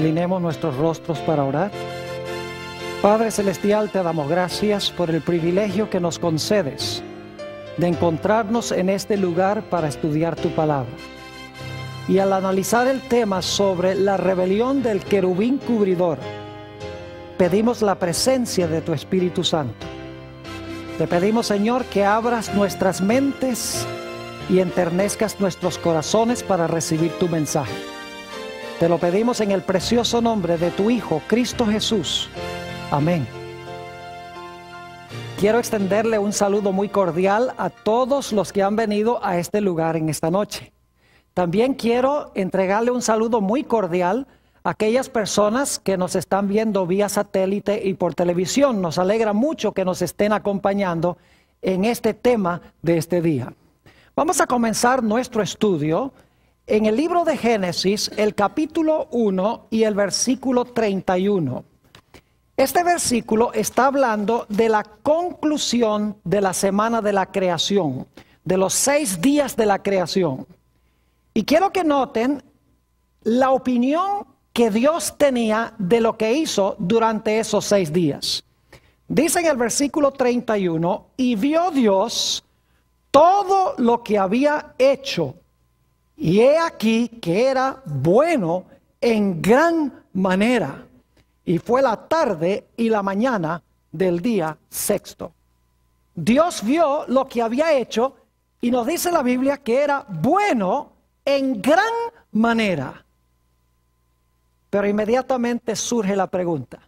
Inclinemos nuestros rostros para orar. Padre Celestial, te damos gracias por el privilegio que nos concedes de encontrarnos en este lugar para estudiar tu palabra. Y al analizar el tema sobre la rebelión del querubín cubridor, pedimos la presencia de tu Espíritu Santo. Te pedimos, Señor, que abras nuestras mentes y enternezcas nuestros corazones para recibir tu mensaje. Te lo pedimos en el precioso nombre de tu Hijo, Cristo Jesús. Amén. Quiero extenderle un saludo muy cordial a todos los que han venido a este lugar en esta noche. También quiero entregarle un saludo muy cordial a aquellas personas que nos están viendo vía satélite y por televisión. Nos alegra mucho que nos estén acompañando en este tema de este día. Vamos a comenzar nuestro estudio en el libro de Génesis, el capítulo 1 y el versículo 31. Este versículo está hablando de la conclusión de la semana de la creación, de los seis días de la creación. Y quiero que noten la opinión que Dios tenía de lo que hizo durante esos seis días. Dice en el versículo 31, y vio Dios todo lo que había hecho y he aquí que era bueno en gran manera. Y fue la tarde y la mañana del día sexto. Dios vio lo que había hecho y nos dice la Biblia que era bueno en gran manera. Pero inmediatamente surge la pregunta.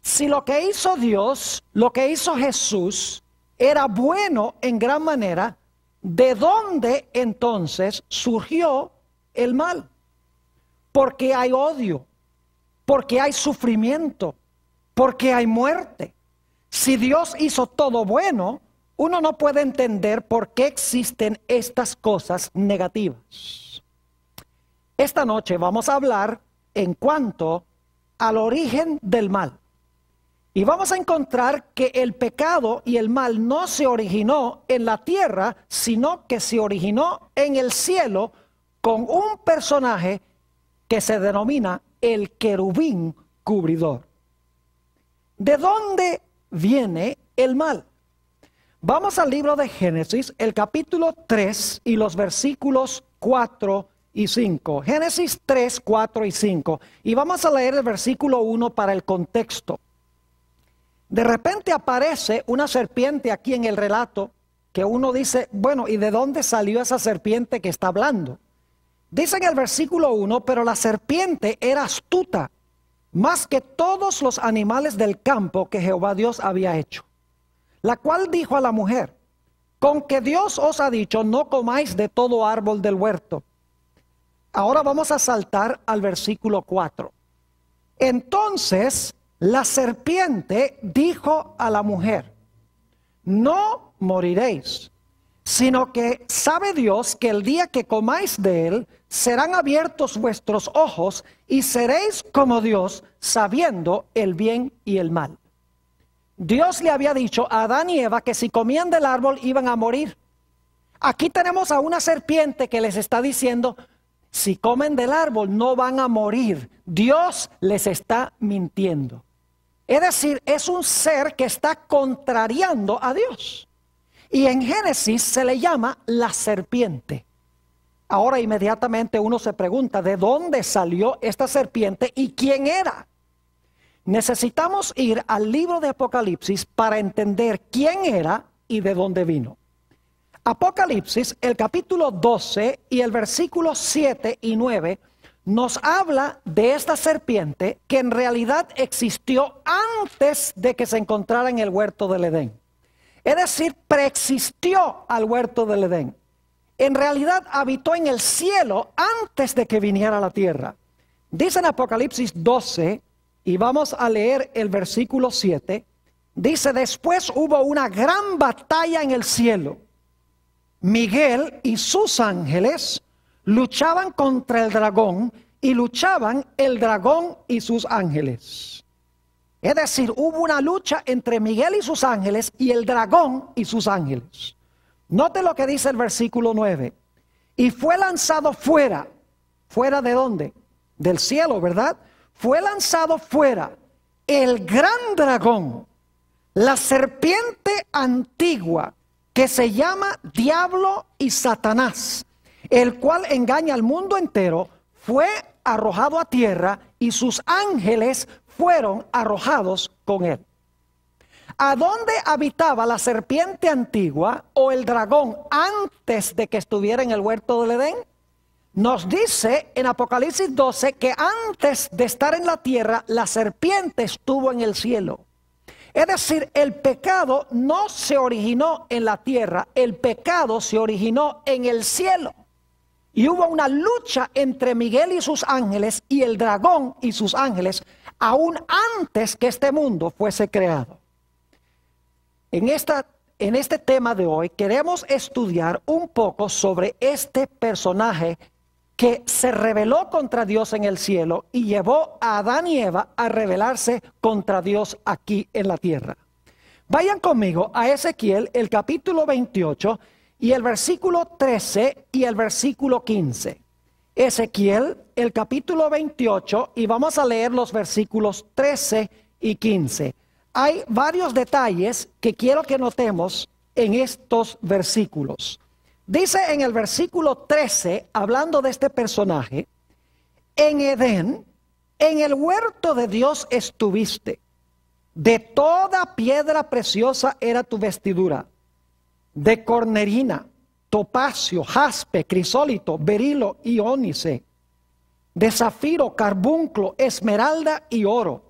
Si lo que hizo Dios, lo que hizo Jesús, era bueno en gran manera, ¿De dónde entonces surgió el mal? Porque hay odio, porque hay sufrimiento, porque hay muerte. Si Dios hizo todo bueno, uno no puede entender por qué existen estas cosas negativas. Esta noche vamos a hablar en cuanto al origen del mal. Y vamos a encontrar que el pecado y el mal no se originó en la tierra, sino que se originó en el cielo con un personaje que se denomina el querubín cubridor. ¿De dónde viene el mal? Vamos al libro de Génesis, el capítulo 3 y los versículos 4 y 5. Génesis 3, 4 y 5. Y vamos a leer el versículo 1 para el contexto. De repente aparece una serpiente aquí en el relato que uno dice, bueno, ¿y de dónde salió esa serpiente que está hablando? Dice en el versículo 1, pero la serpiente era astuta más que todos los animales del campo que Jehová Dios había hecho, la cual dijo a la mujer, con que Dios os ha dicho, no comáis de todo árbol del huerto. Ahora vamos a saltar al versículo 4. Entonces la serpiente dijo a la mujer, no moriréis, sino que sabe Dios que el día que comáis de él serán abiertos vuestros ojos y seréis como Dios, sabiendo el bien y el mal. Dios le había dicho a Adán y Eva que si comían del árbol iban a morir. Aquí tenemos a una serpiente que les está diciendo, si comen del árbol no van a morir. Dios les está mintiendo. Es decir, es un ser que está contrariando a Dios. Y en Génesis se le llama la serpiente. Ahora inmediatamente uno se pregunta, ¿de dónde salió esta serpiente y quién era? Necesitamos ir al libro de Apocalipsis para entender quién era y de dónde vino. Apocalipsis, el capítulo 12 y el versículo 7 y 9 nos habla de esta serpiente que en realidad existió antes de que se encontrara en el huerto del Edén. Es decir, preexistió al huerto del Edén. En realidad habitó en el cielo antes de que viniera a la tierra. Dice en Apocalipsis 12, y vamos a leer el versículo 7, dice, después hubo una gran batalla en el cielo. Miguel y sus ángeles luchaban contra el dragón y luchaban el dragón y sus ángeles. Es decir, hubo una lucha entre Miguel y sus ángeles y el dragón y sus ángeles. Note lo que dice el versículo 9. Y fue lanzado fuera. ¿Fuera de dónde? Del cielo, ¿verdad? Fue lanzado fuera el gran dragón, la serpiente antigua que se llama Diablo y Satanás el cual engaña al mundo entero, fue arrojado a tierra y sus ángeles fueron arrojados con él. ¿A dónde habitaba la serpiente antigua o el dragón antes de que estuviera en el huerto del Edén? Nos dice en Apocalipsis 12 que antes de estar en la tierra, la serpiente estuvo en el cielo. Es decir, el pecado no se originó en la tierra, el pecado se originó en el cielo. Y hubo una lucha entre Miguel y sus ángeles y el dragón y sus ángeles, aún antes que este mundo fuese creado. En, esta, en este tema de hoy queremos estudiar un poco sobre este personaje que se rebeló contra Dios en el cielo y llevó a Adán y Eva a rebelarse contra Dios aquí en la tierra. Vayan conmigo a Ezequiel, el capítulo 28, y el versículo 13 y el versículo 15. Ezequiel, el capítulo 28, y vamos a leer los versículos 13 y 15. Hay varios detalles que quiero que notemos en estos versículos. Dice en el versículo 13, hablando de este personaje, en Edén, en el huerto de Dios estuviste. De toda piedra preciosa era tu vestidura de cornerina, topacio, jaspe, crisólito, berilo y ónice, de zafiro, carbunclo, esmeralda y oro.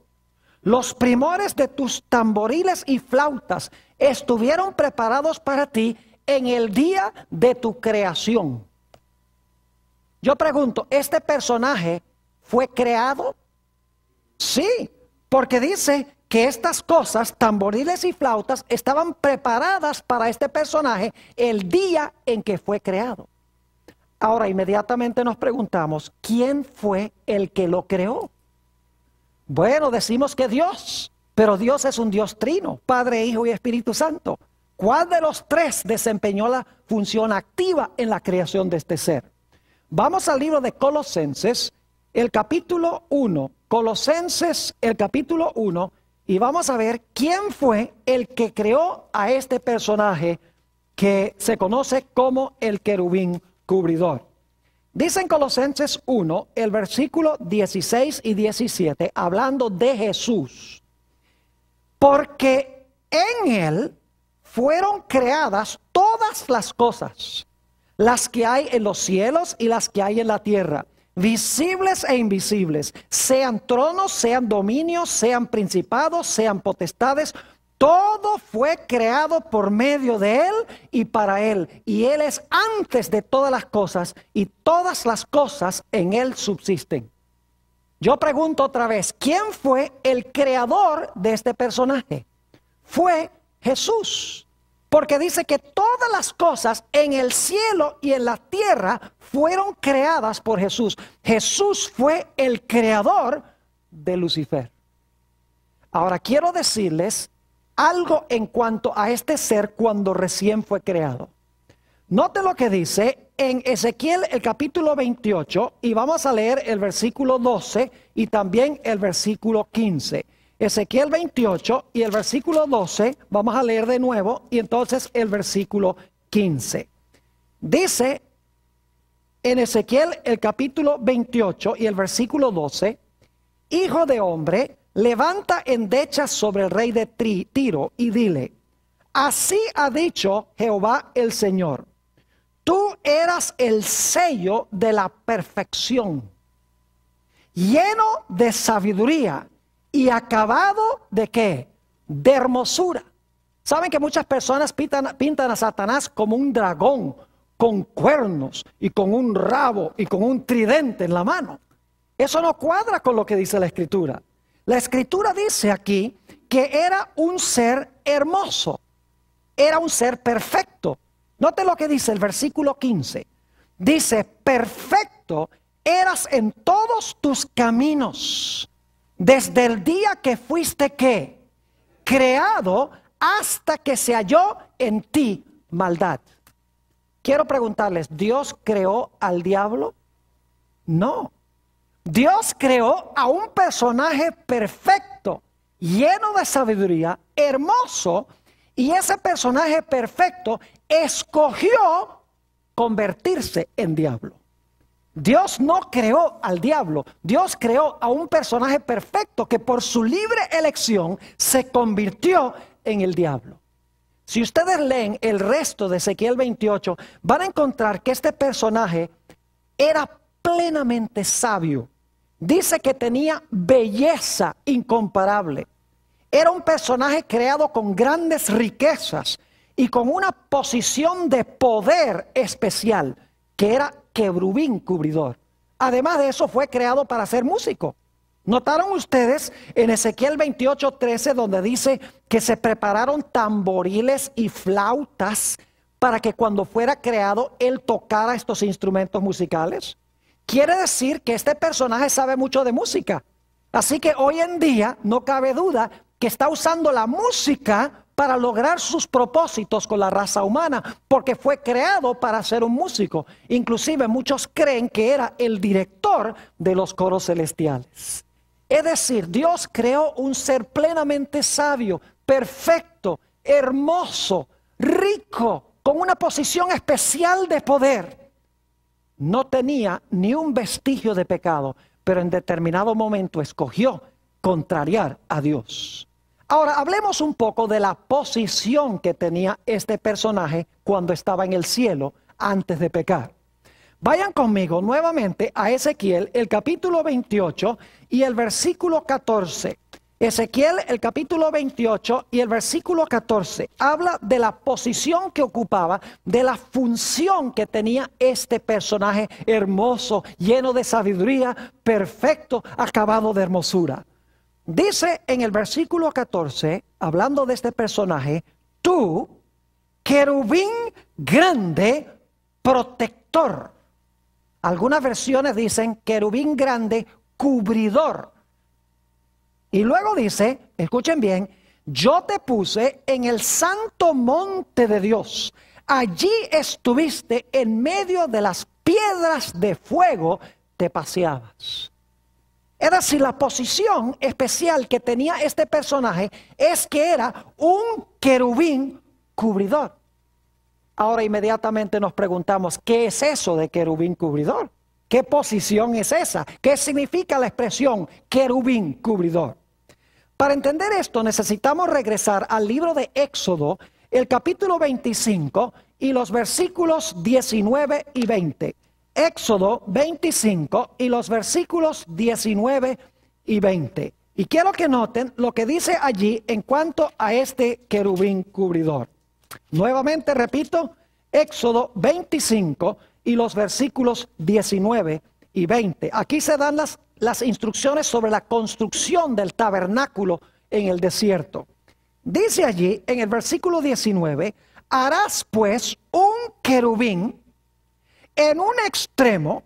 Los primores de tus tamboriles y flautas estuvieron preparados para ti en el día de tu creación. Yo pregunto, ¿este personaje fue creado? Sí, porque dice que estas cosas, tamboriles y flautas, estaban preparadas para este personaje el día en que fue creado. Ahora inmediatamente nos preguntamos, ¿quién fue el que lo creó? Bueno, decimos que Dios, pero Dios es un Dios trino, Padre, Hijo y Espíritu Santo. ¿Cuál de los tres desempeñó la función activa en la creación de este ser? Vamos al libro de Colosenses, el capítulo 1. Colosenses, el capítulo 1, y vamos a ver quién fue el que creó a este personaje que se conoce como el querubín cubridor. Dicen Colosenses 1, el versículo 16 y 17, hablando de Jesús, porque en él fueron creadas todas las cosas, las que hay en los cielos y las que hay en la tierra visibles e invisibles, sean tronos, sean dominios, sean principados, sean potestades, todo fue creado por medio de Él y para Él. Y Él es antes de todas las cosas y todas las cosas en Él subsisten. Yo pregunto otra vez, ¿quién fue el creador de este personaje? Fue Jesús. Porque dice que todas las cosas en el cielo y en la tierra fueron creadas por Jesús. Jesús fue el creador de Lucifer. Ahora quiero decirles algo en cuanto a este ser cuando recién fue creado. Note lo que dice en Ezequiel el capítulo 28 y vamos a leer el versículo 12 y también el versículo 15. Ezequiel 28 y el versículo 12, vamos a leer de nuevo, y entonces el versículo 15. Dice en Ezequiel el capítulo 28 y el versículo 12, Hijo de hombre, levanta endechas sobre el rey de Tiro y dile, así ha dicho Jehová el Señor, tú eras el sello de la perfección, lleno de sabiduría y acabado de qué? De hermosura. Saben que muchas personas pintan, a Satanás como un dragón, con cuernos y con un rabo y con un tridente en la mano. Eso no cuadra con lo que dice la escritura. La escritura dice aquí que era un ser hermoso, era un ser perfecto. Note lo que dice el versículo 15. Dice, perfecto eras en todos tus caminos desde el día que fuiste creado hasta que se halló en ti maldad. Quiero preguntarles, ¿Dios creó al diablo? No. Dios creó a un personaje perfecto, lleno de sabiduría, hermoso, y ese personaje perfecto escogió convertirse en diablo. Dios no creó al diablo, Dios creó a un personaje perfecto que por su libre elección se convirtió en el diablo. Si ustedes leen el resto de Ezequiel 28, van a encontrar que este personaje era plenamente sabio. Dice que tenía belleza incomparable. Era un personaje creado con grandes riquezas y con una posición de poder especial, que era Quebrubín cubridor. Además de eso fue creado para ser músico. ¿Notaron ustedes en Ezequiel 28.13 donde dice que se prepararon tamboriles y flautas para que cuando fuera creado él tocara estos instrumentos musicales? Quiere decir que este personaje sabe mucho de música. Así que hoy en día no cabe duda que está usando la música para lograr sus propósitos con la raza humana, porque fue creado para ser un músico. Inclusive muchos creen que era el director de los coros celestiales. Es decir, Dios creó un ser plenamente sabio, perfecto, hermoso, rico, con una posición especial de poder. No tenía ni un vestigio de pecado, pero en determinado momento escogió contrariar a Dios. Ahora, hablemos un poco de la posición que tenía este personaje cuando estaba en el cielo antes de pecar. Vayan conmigo nuevamente a Ezequiel, el capítulo 28 y el versículo 14. Ezequiel, el capítulo 28 y el versículo 14, habla de la posición que ocupaba, de la función que tenía este personaje hermoso, lleno de sabiduría, perfecto, acabado de hermosura. Dice en el versículo 14, hablando de este personaje, tú, querubín grande, protector. Algunas versiones dicen querubín grande, cubridor. Y luego dice, escuchen bien, yo te puse en el santo monte de Dios. Allí estuviste en medio de las piedras de fuego, te paseabas. Es decir, la posición especial que tenía este personaje es que era un querubín cubridor. Ahora inmediatamente nos preguntamos, ¿qué es eso de querubín cubridor? ¿Qué posición es esa? ¿Qué significa la expresión querubín cubridor? Para entender esto necesitamos regresar al libro de Éxodo, el capítulo 25 y los versículos 19 y 20. Éxodo 25 y los versículos 19 y 20. Y quiero que noten lo que dice allí en cuanto a este querubín cubridor. Nuevamente repito, Éxodo 25 y los versículos 19 y 20. Aquí se dan las, las instrucciones sobre la construcción del tabernáculo en el desierto. Dice allí en el versículo 19, harás pues un querubín en un extremo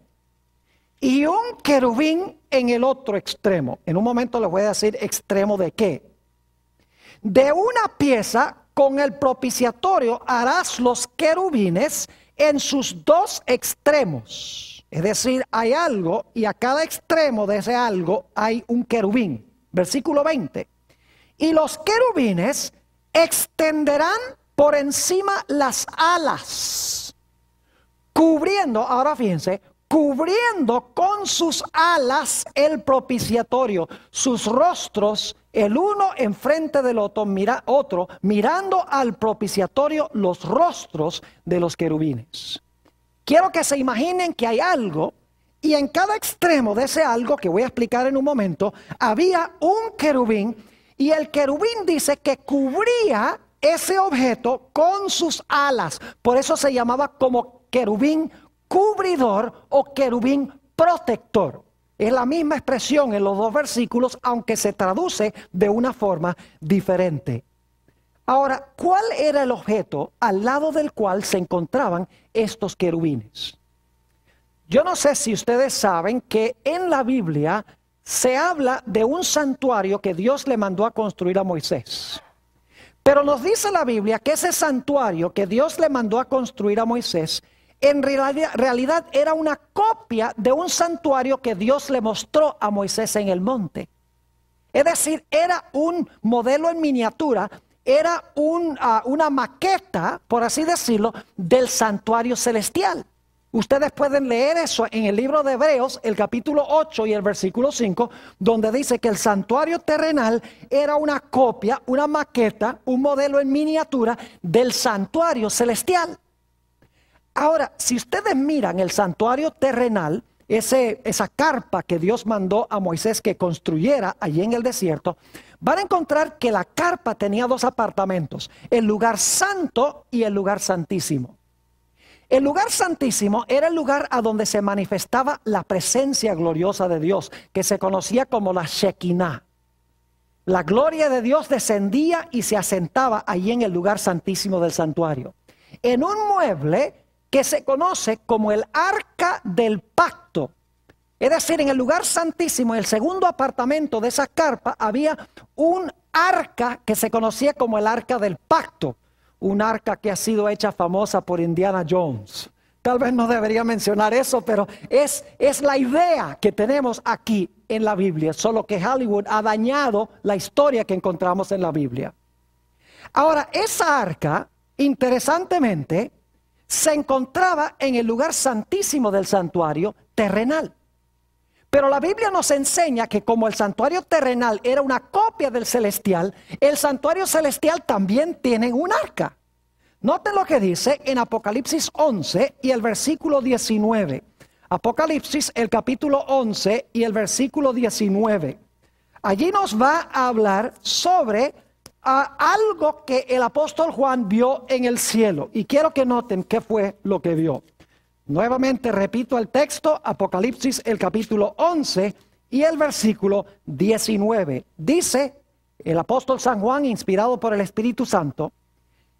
y un querubín en el otro extremo. En un momento les voy a decir extremo de qué. De una pieza con el propiciatorio harás los querubines en sus dos extremos. Es decir, hay algo y a cada extremo de ese algo hay un querubín. Versículo 20. Y los querubines extenderán por encima las alas cubriendo, ahora fíjense, cubriendo con sus alas el propiciatorio, sus rostros, el uno enfrente del otro, mira, otro, mirando al propiciatorio los rostros de los querubines. Quiero que se imaginen que hay algo y en cada extremo de ese algo, que voy a explicar en un momento, había un querubín y el querubín dice que cubría ese objeto con sus alas. Por eso se llamaba como querubín cubridor o querubín protector. Es la misma expresión en los dos versículos, aunque se traduce de una forma diferente. Ahora, ¿cuál era el objeto al lado del cual se encontraban estos querubines? Yo no sé si ustedes saben que en la Biblia se habla de un santuario que Dios le mandó a construir a Moisés. Pero nos dice la Biblia que ese santuario que Dios le mandó a construir a Moisés en realidad era una copia de un santuario que Dios le mostró a Moisés en el monte. Es decir, era un modelo en miniatura, era ah, una maqueta, por así decirlo, del santuario celestial. Ustedes pueden leer eso en el libro de Hebreos, el capítulo 8 y el versículo 5, donde dice que el santuario terrenal era una copia, una maqueta, un modelo en miniatura del santuario celestial. Ahora, si ustedes miran el santuario terrenal, esa carpa que Dios mandó a Moisés que construyera allí en el desierto, van a encontrar que la carpa tenía dos apartamentos, el lugar santo y el lugar santísimo. El lugar santísimo era el lugar a donde se manifestaba la presencia gloriosa de Dios, que se conocía como la Shekinah. La gloria de Dios descendía y se asentaba allí en el lugar santísimo del santuario. En un mueble que se conoce como el arca del pacto. Es decir, en el lugar santísimo, en el segundo apartamento de esa carpa, había un arca que se conocía como el arca del pacto. Un arca que ha sido hecha famosa por Indiana Jones. Tal vez no debería mencionar eso, pero es, es la idea que tenemos aquí en la Biblia, solo que Hollywood ha dañado la historia que encontramos en la Biblia. Ahora, esa arca, interesantemente, se encontraba en el lugar santísimo del santuario terrenal. Pero la Biblia nos enseña que como el santuario terrenal era una copia del celestial, el santuario celestial también tiene un arca. Noten lo que dice en Apocalipsis 11 y el versículo 19. Apocalipsis, el capítulo 11 y el versículo 19. Allí nos va a hablar sobre a algo que el apóstol Juan vio en el cielo. Y quiero que noten qué fue lo que vio. Nuevamente repito el texto, Apocalipsis el capítulo 11 y el versículo 19. Dice el apóstol San Juan, inspirado por el Espíritu Santo,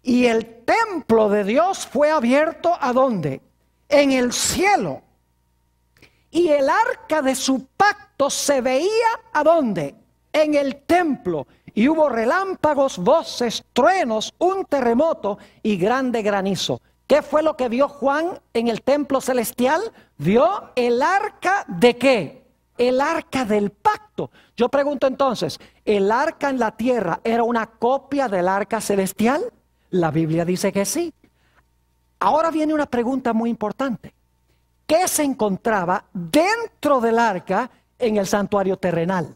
y el templo de Dios fue abierto a dónde? En el cielo. Y el arca de su pacto se veía a dónde? En el templo y hubo relámpagos, voces, truenos, un terremoto y grande granizo. ¿Qué fue lo que vio Juan en el templo celestial? Vio el arca de qué? El arca del pacto. Yo pregunto entonces, ¿el arca en la tierra era una copia del arca celestial? La Biblia dice que sí. Ahora viene una pregunta muy importante. ¿Qué se encontraba dentro del arca en el santuario terrenal?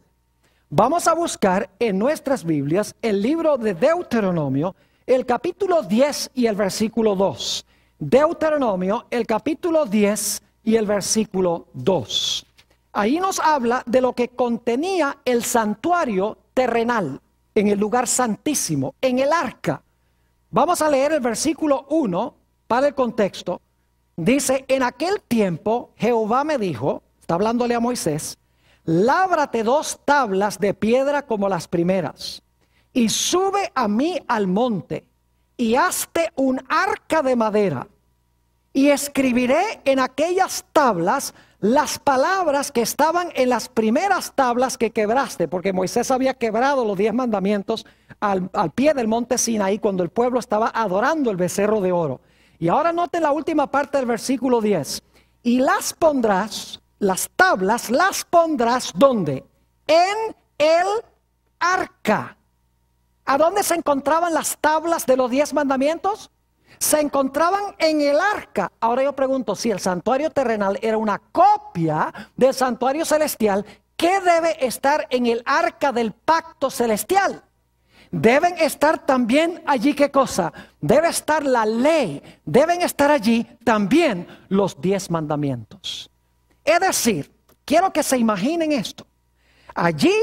Vamos a buscar en nuestras Biblias el libro de Deuteronomio, el capítulo 10 y el versículo 2. Deuteronomio, el capítulo 10 y el versículo 2. Ahí nos habla de lo que contenía el santuario terrenal, en el lugar santísimo, en el arca. Vamos a leer el versículo 1 para el contexto. Dice, en aquel tiempo Jehová me dijo, está hablándole a Moisés, lábrate dos tablas de piedra como las primeras, y sube a mí al monte, y hazte un arca de madera, y escribiré en aquellas tablas las palabras que estaban en las primeras tablas que quebraste, porque Moisés había quebrado los diez mandamientos al, pie del monte Sinaí cuando el pueblo estaba adorando el becerro de oro. Y ahora note la última parte del versículo 10. Y las pondrás las tablas las pondrás donde? En el arca. ¿A dónde se encontraban las tablas de los diez mandamientos? Se encontraban en el arca. Ahora yo pregunto, si el santuario terrenal era una copia del santuario celestial, ¿qué debe estar en el arca del pacto celestial? Deben estar también allí qué cosa? Debe estar la ley, deben estar allí también los diez mandamientos. Es decir, quiero que se imaginen esto. Allí,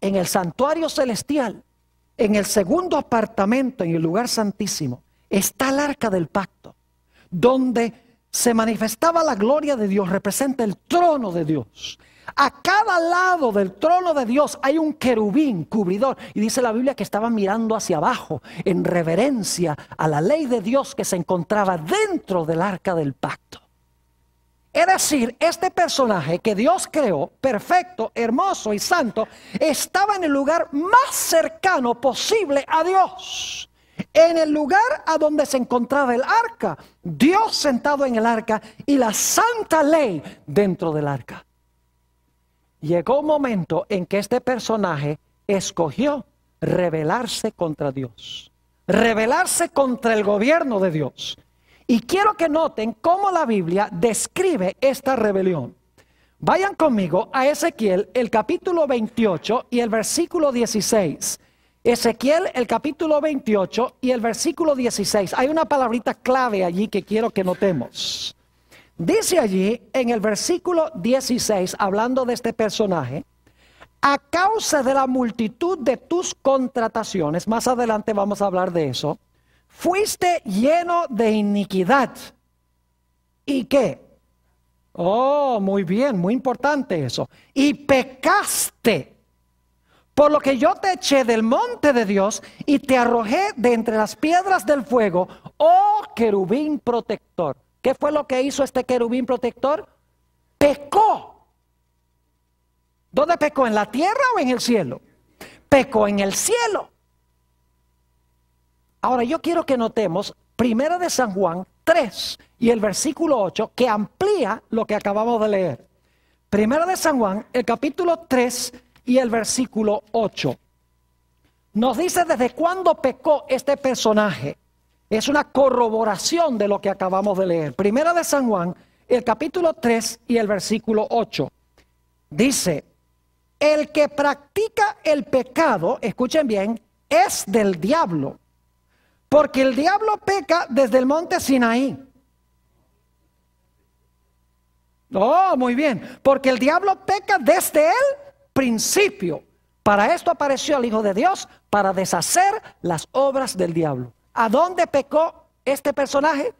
en el santuario celestial, en el segundo apartamento, en el lugar santísimo, está el arca del pacto, donde se manifestaba la gloria de Dios, representa el trono de Dios. A cada lado del trono de Dios hay un querubín cubridor. Y dice la Biblia que estaba mirando hacia abajo en reverencia a la ley de Dios que se encontraba dentro del arca del pacto. Es decir, este personaje que Dios creó, perfecto, hermoso y santo, estaba en el lugar más cercano posible a Dios. En el lugar a donde se encontraba el arca, Dios sentado en el arca y la santa ley dentro del arca. Llegó un momento en que este personaje escogió rebelarse contra Dios, rebelarse contra el gobierno de Dios, y quiero que noten cómo la Biblia describe esta rebelión. Vayan conmigo a Ezequiel, el capítulo 28 y el versículo 16. Ezequiel, el capítulo 28 y el versículo 16. Hay una palabrita clave allí que quiero que notemos. Dice allí en el versículo 16, hablando de este personaje, a causa de la multitud de tus contrataciones, más adelante vamos a hablar de eso, fuiste lleno de iniquidad. ¿Y qué? Oh, muy bien, muy importante eso. Y pecaste. Por lo que yo te eché del monte de Dios y te arrojé de entre las piedras del fuego, oh querubín protector. ¿Qué fue lo que hizo este querubín protector? Pecó. ¿Dónde pecó? ¿En la tierra o en el cielo? Pecó en el cielo. Ahora yo quiero que notemos Primera de San Juan 3 y el versículo 8 que amplía lo que acabamos de leer. Primera de San Juan, el capítulo 3 y el versículo 8. Nos dice desde cuándo pecó este personaje. Es una corroboración de lo que acabamos de leer. Primera de San Juan, el capítulo 3 y el versículo 8. Dice, el que practica el pecado, escuchen bien, es del diablo porque el diablo peca desde el monte Sinaí. Oh, muy bien. Porque el diablo peca desde el principio. Para esto apareció el Hijo de Dios, para deshacer las obras del diablo. ¿A dónde pecó este personaje?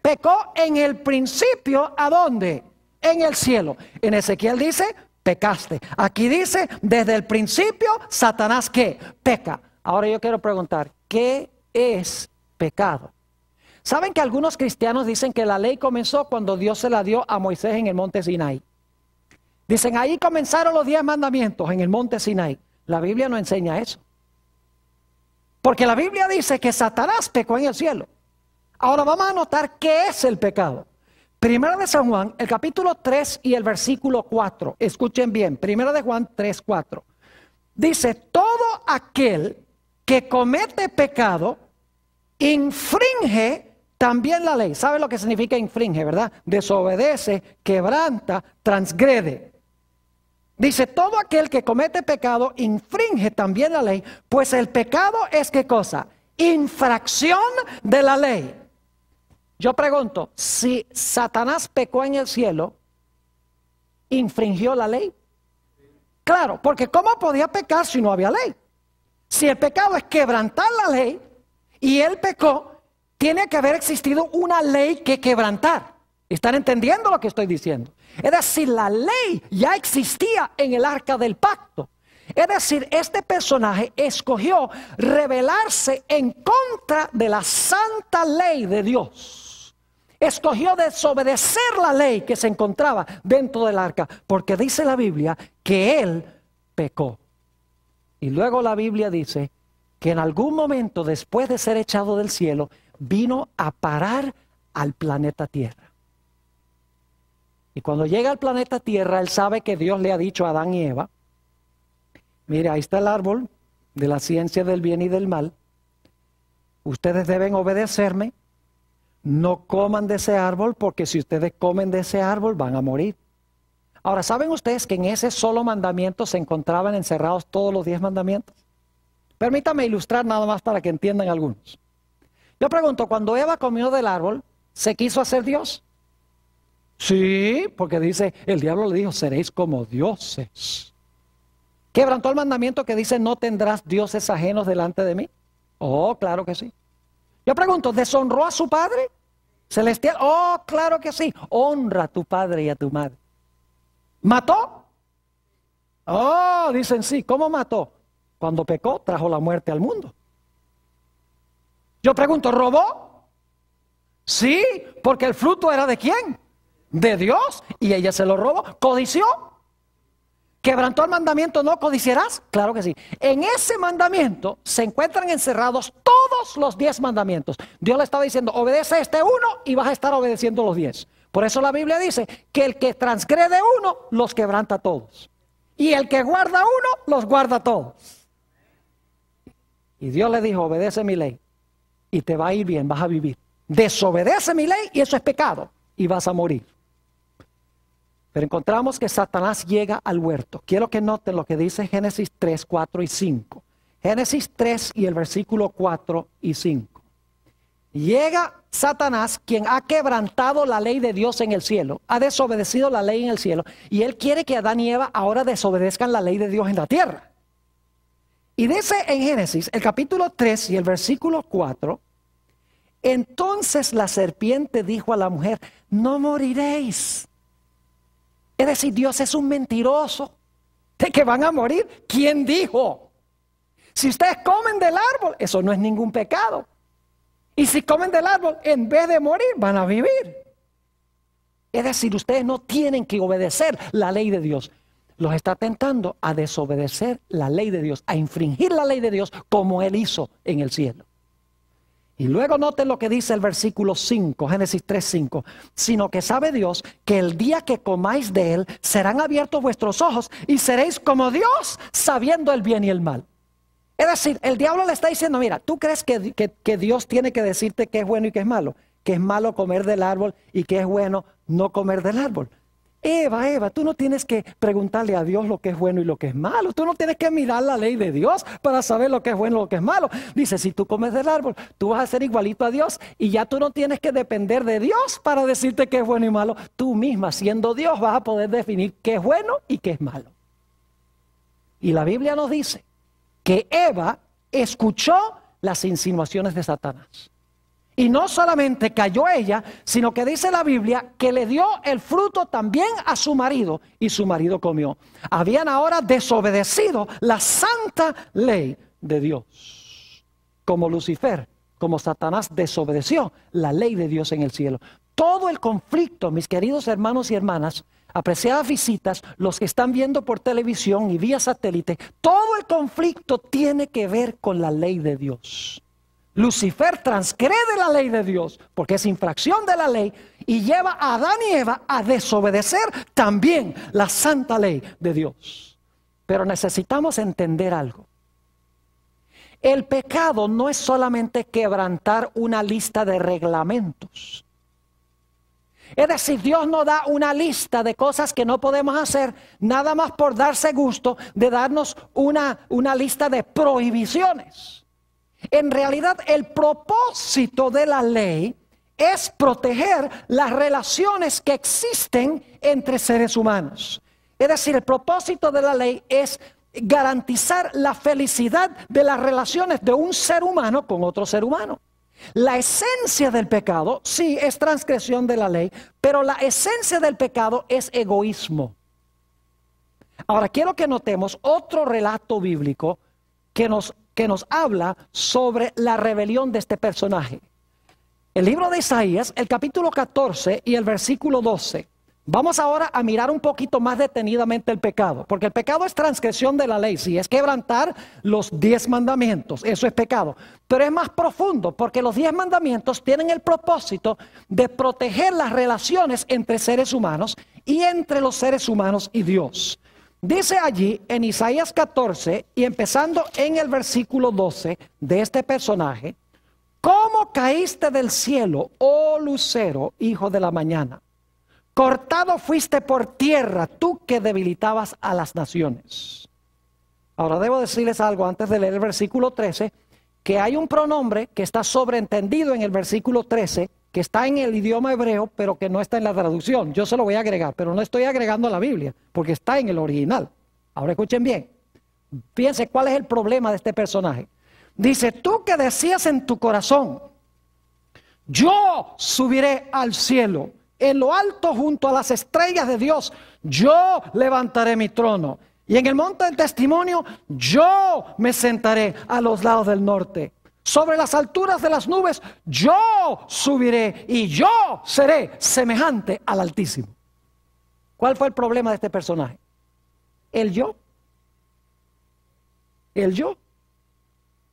Pecó en el principio, ¿a dónde? En el cielo. En Ezequiel dice, pecaste. Aquí dice, desde el principio, Satanás que peca. Ahora yo quiero preguntar, ¿qué es pecado. ¿Saben que algunos cristianos dicen que la ley comenzó cuando Dios se la dio a Moisés en el monte Sinai? Dicen, ahí comenzaron los diez mandamientos en el monte Sinai. La Biblia no enseña eso. Porque la Biblia dice que Satanás pecó en el cielo. Ahora vamos a notar qué es el pecado. primero de San Juan, el capítulo 3 y el versículo 4. Escuchen bien, primero de Juan 3, 4. Dice, todo aquel que comete pecado infringe también la ley. ¿Sabe lo que significa infringe, verdad? Desobedece, quebranta, transgrede. Dice, todo aquel que comete pecado infringe también la ley, pues el pecado es qué cosa? Infracción de la ley. Yo pregunto, si Satanás pecó en el cielo, ¿infringió la ley? Claro, porque ¿cómo podía pecar si no había ley? Si el pecado es quebrantar la ley, y él pecó, tiene que haber existido una ley que quebrantar. ¿Están entendiendo lo que estoy diciendo? Es decir, la ley ya existía en el arca del pacto. Es decir, este personaje escogió rebelarse en contra de la santa ley de Dios. Escogió desobedecer la ley que se encontraba dentro del arca, porque dice la Biblia que él pecó. Y luego la Biblia dice que en algún momento después de ser echado del cielo, vino a parar al planeta Tierra. Y cuando llega al planeta Tierra, él sabe que Dios le ha dicho a Adán y Eva, mire ahí está el árbol de la ciencia del bien y del mal, ustedes deben obedecerme, no coman de ese árbol porque si ustedes comen de ese árbol van a morir. Ahora, ¿saben ustedes que en ese solo mandamiento se encontraban encerrados todos los diez mandamientos? Permítame ilustrar nada más para que entiendan algunos. Yo pregunto, cuando Eva comió del árbol, ¿se quiso hacer Dios? Sí, porque dice, el diablo le dijo, seréis como dioses. ¿Quebrantó el mandamiento que dice, no tendrás dioses ajenos delante de mí? Oh, claro que sí. Yo pregunto, ¿deshonró a su padre? Celestial, oh, claro que sí. Honra a tu padre y a tu madre. ¿Mató? Oh, dicen sí. ¿Cómo mató? Cuando pecó, trajo la muerte al mundo. Yo pregunto, ¿robó? Sí, porque el fruto era de quién? De Dios. Y ella se lo robó. ¿Codició? ¿Quebrantó el mandamiento no codiciarás? Claro que sí. En ese mandamiento se encuentran encerrados todos los diez mandamientos. Dios le estaba diciendo, obedece este uno y vas a estar obedeciendo los diez. Por eso la Biblia dice que el que transgrede uno, los quebranta a todos. Y el que guarda uno, los guarda todos. Y Dios le dijo, obedece mi ley y te va a ir bien, vas a vivir. Desobedece mi ley y eso es pecado y vas a morir. Pero encontramos que Satanás llega al huerto. Quiero que noten lo que dice Génesis 3, 4 y 5. Génesis 3 y el versículo 4 y 5. Llega Satanás, quien ha quebrantado la ley de Dios en el cielo, ha desobedecido la ley en el cielo, y él quiere que Adán y Eva ahora desobedezcan la ley de Dios en la tierra. Y dice en Génesis, el capítulo 3 y el versículo 4, entonces la serpiente dijo a la mujer, no moriréis. Es decir, Dios es un mentiroso. De que van a morir, ¿quién dijo? Si ustedes comen del árbol, eso no es ningún pecado. Y si comen del árbol, en vez de morir, van a vivir. Es decir, ustedes no tienen que obedecer la ley de Dios los está tentando a desobedecer la ley de Dios, a infringir la ley de Dios como él hizo en el cielo. Y luego noten lo que dice el versículo 5, Génesis 3:5, sino que sabe Dios que el día que comáis de él serán abiertos vuestros ojos y seréis como Dios sabiendo el bien y el mal. Es decir, el diablo le está diciendo, mira, tú crees que, que Dios tiene que decirte que es bueno y que es malo, que es malo comer del árbol y que es bueno no comer del árbol. Eva, Eva, tú no tienes que preguntarle a Dios lo que es bueno y lo que es malo. Tú no tienes que mirar la ley de Dios para saber lo que es bueno y lo que es malo. Dice, si tú comes del árbol, tú vas a ser igualito a Dios y ya tú no tienes que depender de Dios para decirte qué es bueno y malo. Tú misma, siendo Dios, vas a poder definir qué es bueno y qué es malo. Y la Biblia nos dice que Eva escuchó las insinuaciones de Satanás. Y no solamente cayó ella, sino que dice la Biblia que le dio el fruto también a su marido y su marido comió. Habían ahora desobedecido la santa ley de Dios. Como Lucifer, como Satanás desobedeció la ley de Dios en el cielo. Todo el conflicto, mis queridos hermanos y hermanas, apreciadas visitas, los que están viendo por televisión y vía satélite, todo el conflicto tiene que ver con la ley de Dios. Lucifer transgrede la ley de Dios porque es infracción de la ley y lleva a Adán y Eva a desobedecer también la santa ley de Dios. Pero necesitamos entender algo. El pecado no es solamente quebrantar una lista de reglamentos. Es decir, Dios no da una lista de cosas que no podemos hacer, nada más por darse gusto de darnos una, una lista de prohibiciones. En realidad el propósito de la ley es proteger las relaciones que existen entre seres humanos. Es decir, el propósito de la ley es garantizar la felicidad de las relaciones de un ser humano con otro ser humano. La esencia del pecado, sí, es transgresión de la ley, pero la esencia del pecado es egoísmo. Ahora, quiero que notemos otro relato bíblico que nos que nos habla sobre la rebelión de este personaje. El libro de Isaías, el capítulo 14 y el versículo 12. Vamos ahora a mirar un poquito más detenidamente el pecado, porque el pecado es transgresión de la ley, Si es quebrantar los diez mandamientos, eso es pecado, pero es más profundo, porque los diez mandamientos tienen el propósito de proteger las relaciones entre seres humanos y entre los seres humanos y Dios. Dice allí en Isaías 14 y empezando en el versículo 12 de este personaje, ¿cómo caíste del cielo, oh lucero, hijo de la mañana? Cortado fuiste por tierra, tú que debilitabas a las naciones. Ahora debo decirles algo antes de leer el versículo 13, que hay un pronombre que está sobreentendido en el versículo 13 que está en el idioma hebreo, pero que no está en la traducción. Yo se lo voy a agregar, pero no estoy agregando a la Biblia, porque está en el original. Ahora escuchen bien. piense cuál es el problema de este personaje. Dice, tú que decías en tu corazón, yo subiré al cielo, en lo alto junto a las estrellas de Dios, yo levantaré mi trono. Y en el monte del testimonio, yo me sentaré a los lados del norte sobre las alturas de las nubes, yo subiré y yo seré semejante al Altísimo. ¿Cuál fue el problema de este personaje? El yo. El yo.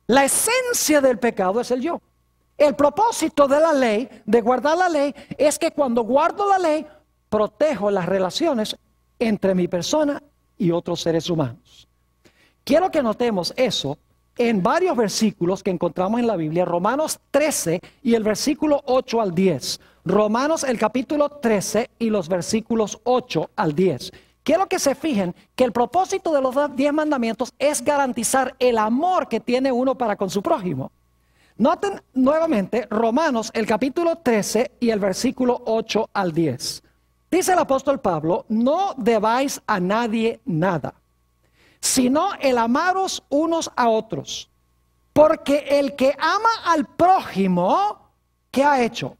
La esencia del pecado es el yo. El propósito de la ley, de guardar la ley, es que cuando guardo la ley, protejo las relaciones entre mi persona y otros seres humanos. Quiero que notemos eso en varios versículos que encontramos en la Biblia, Romanos 13 y el versículo 8 al 10. Romanos el capítulo 13 y los versículos 8 al 10. Quiero que se fijen que el propósito de los 10 mandamientos es garantizar el amor que tiene uno para con su prójimo. Noten nuevamente Romanos el capítulo 13 y el versículo 8 al 10. Dice el apóstol Pablo, no debáis a nadie nada sino el amaros unos a otros. Porque el que ama al prójimo, ¿qué ha hecho?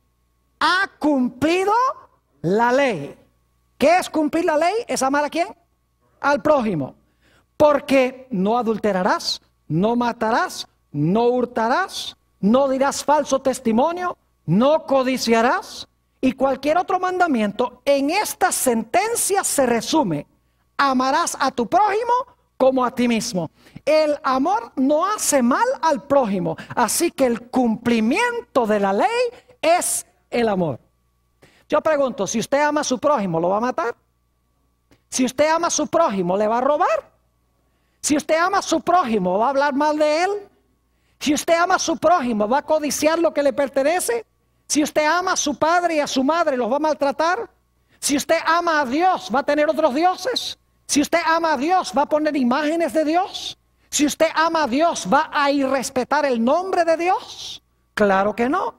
Ha cumplido la ley. ¿Qué es cumplir la ley? ¿Es amar a quién? Al prójimo. Porque no adulterarás, no matarás, no hurtarás, no dirás falso testimonio, no codiciarás y cualquier otro mandamiento, en esta sentencia se resume, amarás a tu prójimo como a ti mismo. El amor no hace mal al prójimo, así que el cumplimiento de la ley es el amor. Yo pregunto, si usted ama a su prójimo, ¿lo va a matar? Si usted ama a su prójimo, ¿le va a robar? Si usted ama a su prójimo, ¿va a hablar mal de él? Si usted ama a su prójimo, ¿va a codiciar lo que le pertenece? Si usted ama a su padre y a su madre, ¿los va a maltratar? Si usted ama a Dios, ¿va a tener otros dioses? Si usted ama a Dios, va a poner imágenes de Dios. Si usted ama a Dios, va a ir respetar el nombre de Dios. Claro que no.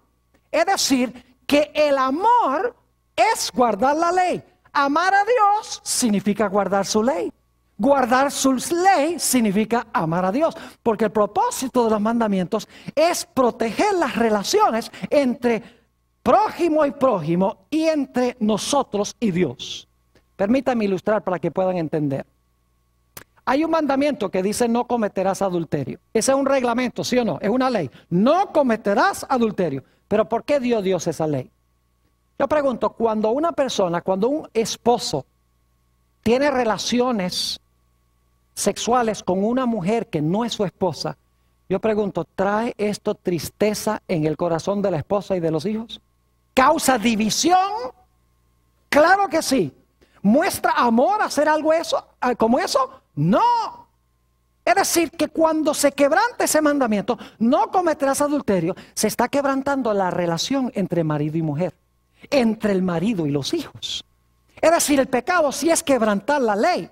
Es decir, que el amor es guardar la ley. Amar a Dios significa guardar su ley. Guardar su ley significa amar a Dios, porque el propósito de los mandamientos es proteger las relaciones entre prójimo y prójimo y entre nosotros y Dios. Permítame ilustrar para que puedan entender. Hay un mandamiento que dice no cometerás adulterio. Ese es un reglamento, ¿sí o no? Es una ley. No cometerás adulterio. Pero ¿por qué dio Dios esa ley? Yo pregunto, cuando una persona, cuando un esposo tiene relaciones sexuales con una mujer que no es su esposa, yo pregunto, ¿trae esto tristeza en el corazón de la esposa y de los hijos? ¿Causa división? Claro que sí muestra amor hacer algo eso, ah, como eso? No. Es decir, que cuando se quebrante ese mandamiento, no cometerás adulterio, se está quebrantando la relación entre marido y mujer, entre el marido y los hijos. Es decir, el pecado sí es quebrantar la ley,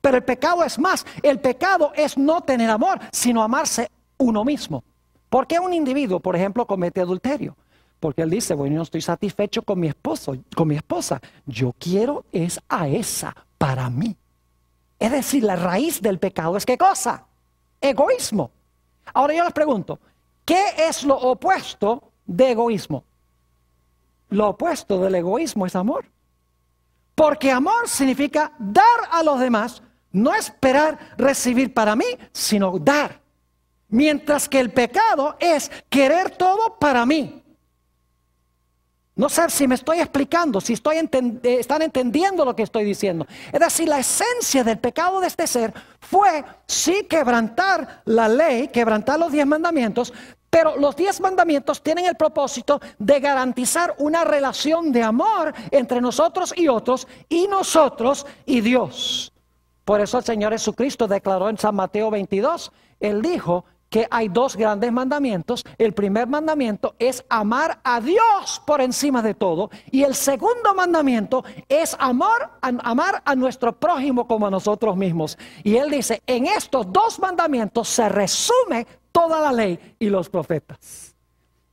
pero el pecado es más, el pecado es no tener amor, sino amarse uno mismo. porque un individuo, por ejemplo, comete adulterio? Porque él dice, bueno, yo no estoy satisfecho con mi esposo, con mi esposa. Yo quiero es a esa para mí. Es decir, la raíz del pecado es qué cosa? Egoísmo. Ahora yo les pregunto, ¿qué es lo opuesto de egoísmo? Lo opuesto del egoísmo es amor. Porque amor significa dar a los demás, no esperar recibir para mí, sino dar. Mientras que el pecado es querer todo para mí. No sé si me estoy explicando, si eh, están entendiendo lo que estoy diciendo. Es decir, la esencia del pecado de este ser fue sí quebrantar la ley, quebrantar los diez mandamientos, pero los diez mandamientos tienen el propósito de garantizar una relación de amor entre nosotros y otros, y nosotros y Dios. Por eso el Señor Jesucristo declaró en San Mateo 22, Él dijo, que hay dos grandes mandamientos. El primer mandamiento es amar a Dios por encima de todo. Y el segundo mandamiento es amar, amar a nuestro prójimo como a nosotros mismos. Y él dice, en estos dos mandamientos se resume toda la ley y los profetas.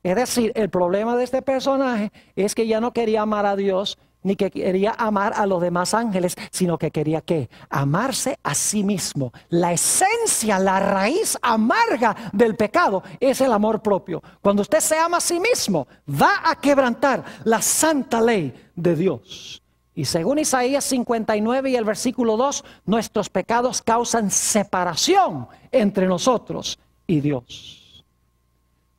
Es decir, el problema de este personaje es que ya no quería amar a Dios, ni que quería amar a los demás ángeles, sino que quería que amarse a sí mismo. La esencia, la raíz amarga del pecado es el amor propio. Cuando usted se ama a sí mismo, va a quebrantar la santa ley de Dios. Y según Isaías 59 y el versículo 2, nuestros pecados causan separación entre nosotros y Dios.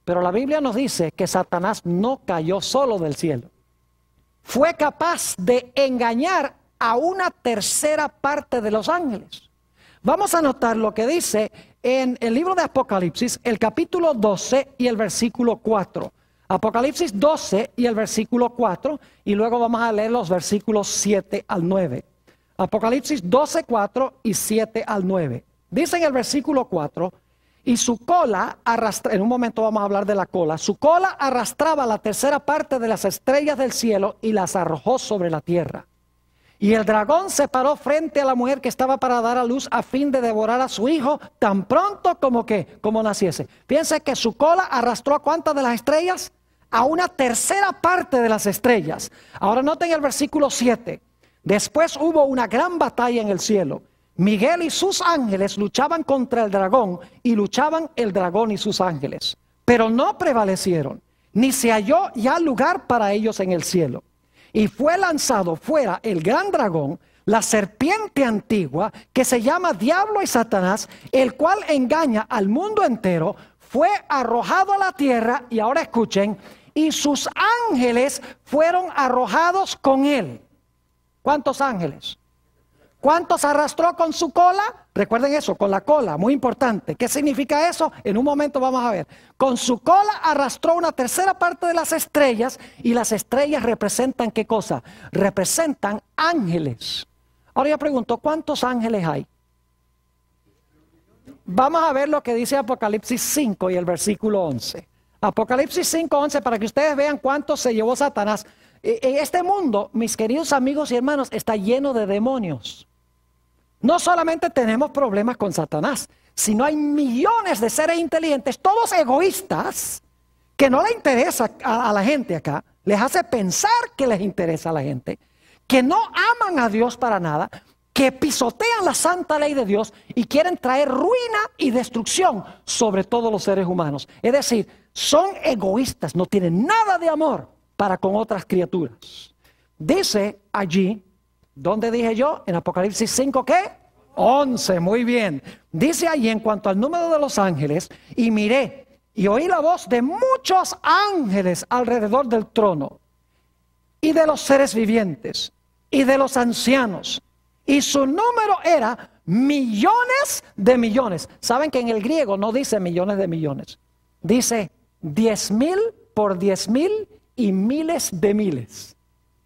Pero la Biblia nos dice que Satanás no cayó solo del cielo fue capaz de engañar a una tercera parte de los ángeles. Vamos a notar lo que dice en el libro de Apocalipsis, el capítulo 12 y el versículo 4. Apocalipsis 12 y el versículo 4, y luego vamos a leer los versículos 7 al 9. Apocalipsis 12, 4 y 7 al 9. Dice en el versículo 4, y su cola arrastraba, en un momento vamos a hablar de la cola, su cola arrastraba la tercera parte de las estrellas del cielo y las arrojó sobre la tierra. Y el dragón se paró frente a la mujer que estaba para dar a luz a fin de devorar a su hijo tan pronto como que como naciese. Piense que su cola arrastró a cuántas de las estrellas? A una tercera parte de las estrellas. Ahora noten el versículo 7. Después hubo una gran batalla en el cielo. Miguel y sus ángeles luchaban contra el dragón y luchaban el dragón y sus ángeles, pero no prevalecieron, ni se halló ya lugar para ellos en el cielo. Y fue lanzado fuera el gran dragón, la serpiente antigua, que se llama Diablo y Satanás, el cual engaña al mundo entero, fue arrojado a la tierra, y ahora escuchen, y sus ángeles fueron arrojados con él. ¿Cuántos ángeles? ¿Cuántos arrastró con su cola? Recuerden eso, con la cola, muy importante. ¿Qué significa eso? En un momento vamos a ver. Con su cola arrastró una tercera parte de las estrellas y las estrellas representan qué cosa? Representan ángeles. Ahora yo pregunto, ¿cuántos ángeles hay? Vamos a ver lo que dice Apocalipsis 5 y el versículo 11. Apocalipsis 5, 11, para que ustedes vean cuántos se llevó Satanás. E, e, este mundo, mis queridos amigos y hermanos, está lleno de demonios. No solamente tenemos problemas con Satanás, sino hay millones de seres inteligentes, todos egoístas, que no le interesa a, a, la gente acá, les hace pensar que les interesa a la gente, que no aman a Dios para nada, que pisotean la santa ley de Dios y quieren traer ruina y destrucción sobre todos los seres humanos. Es decir, son egoístas, no tienen nada de amor para con otras criaturas. Dice allí ¿Dónde dije yo? En Apocalipsis 5, ¿qué? 11, muy bien. Dice allí en cuanto al número de los ángeles, y miré y oí la voz de muchos ángeles alrededor del trono, y de los seres vivientes, y de los ancianos, y su número era millones de millones. Saben que en el griego no dice millones de millones, dice diez mil por diez mil y miles de miles